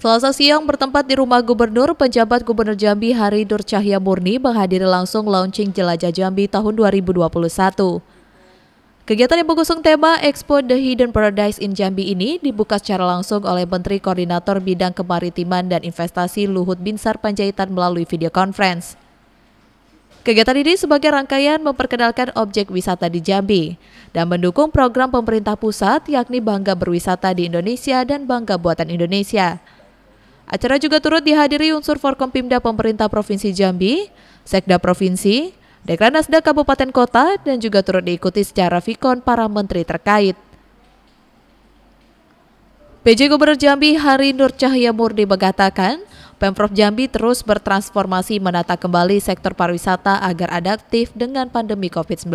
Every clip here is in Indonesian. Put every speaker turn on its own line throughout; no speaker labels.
Selasa siang bertempat di rumah gubernur, penjabat gubernur Jambi Hari Dur Cahya Murni menghadiri langsung launching Jelajah Jambi tahun 2021. Kegiatan yang mengusung tema Expo The Hidden Paradise in Jambi ini dibuka secara langsung oleh Menteri Koordinator Bidang Kemaritiman dan Investasi Luhut Binsar Panjaitan melalui video conference. Kegiatan ini sebagai rangkaian memperkenalkan objek wisata di Jambi dan mendukung program pemerintah pusat yakni Bangga Berwisata di Indonesia dan Bangga Buatan Indonesia. Acara juga turut dihadiri unsur Forkompimda Pemerintah Provinsi Jambi, Sekda Provinsi, Dekranasda Kabupaten Kota, dan juga turut diikuti secara vikon para menteri terkait. PJ Gubernur Jambi Hari Nur Cahya Murni mengatakan, Pemprov Jambi terus bertransformasi menata kembali sektor pariwisata agar adaptif dengan pandemi COVID-19.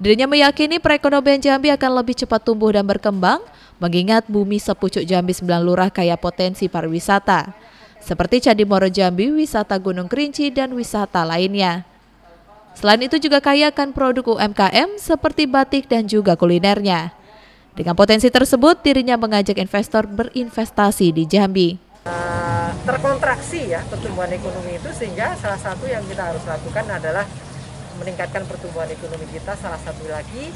Dirinya meyakini perekonomian Jambi akan lebih cepat tumbuh dan berkembang, mengingat bumi sepucuk Jambi sembilan lurah kaya potensi pariwisata, seperti Candi Moro Jambi, wisata Gunung Kerinci, dan wisata lainnya. Selain itu juga kaya akan produk UMKM seperti batik dan juga kulinernya. Dengan potensi tersebut, dirinya mengajak investor berinvestasi di Jambi
eh, terkontraksi ya pertumbuhan ekonomi itu sehingga salah satu yang kita harus lakukan adalah meningkatkan pertumbuhan ekonomi kita salah satu lagi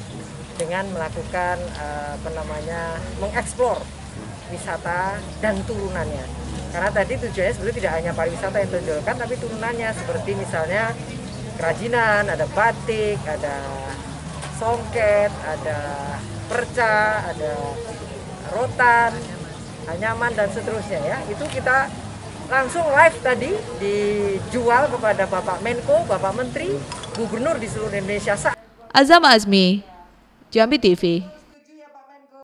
dengan melakukan eh, apa namanya mengeksplor wisata dan turunannya karena tadi tujuannya sebenarnya tidak hanya pariwisata yang ditonjolkan tapi turunannya seperti misalnya kerajinan ada batik ada songket ada perca ada rotan anyaman dan seterusnya ya itu kita langsung live tadi dijual kepada Bapak Menko, Bapak Menteri gubernur di seluruh Indonesia.
Azam Azmi, Jambi TV.